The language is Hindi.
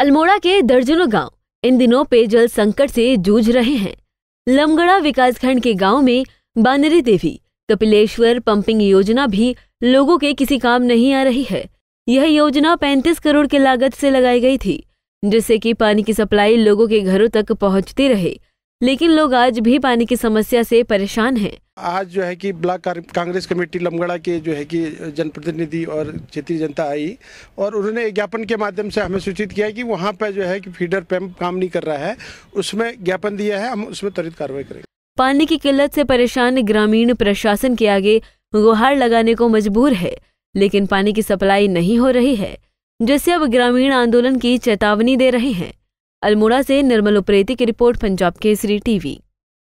अल्मोड़ा के दर्जनों गांव इन दिनों पेयजल संकट से जूझ रहे हैं लमगड़ा विकासखंड के गांव में बानरी देवी कपिलेश्वर पंपिंग योजना भी लोगों के किसी काम नहीं आ रही है यह योजना 35 करोड़ की लागत से लगाई गई थी जिससे कि पानी की सप्लाई लोगों के घरों तक पहुंचती रहे लेकिन लोग आज भी पानी की समस्या से परेशान हैं आज जो है कि ब्लॉक कांग्रेस कमेटी लमगड़ा के जो है कि जनप्रतिनिधि और क्षेत्रीय जनता आई और उन्होंने ज्ञापन के माध्यम से हमें सूचित किया कि वहाँ पर जो है कि फीडर पंप काम नहीं कर रहा है उसमें ज्ञापन दिया है हम उसमें त्वरित कार्रवाई करेंगे पानी की किल्लत से परेशान ग्रामीण प्रशासन के आगे गुहार लगाने को मजबूर है लेकिन पानी की सप्लाई नहीं हो रही है जिससे अब ग्रामीण आंदोलन की चेतावनी दे रहे हैं अल्मोड़ा से निर्मल उप्रेती की रिपोर्ट पंजाब केसरी टीवी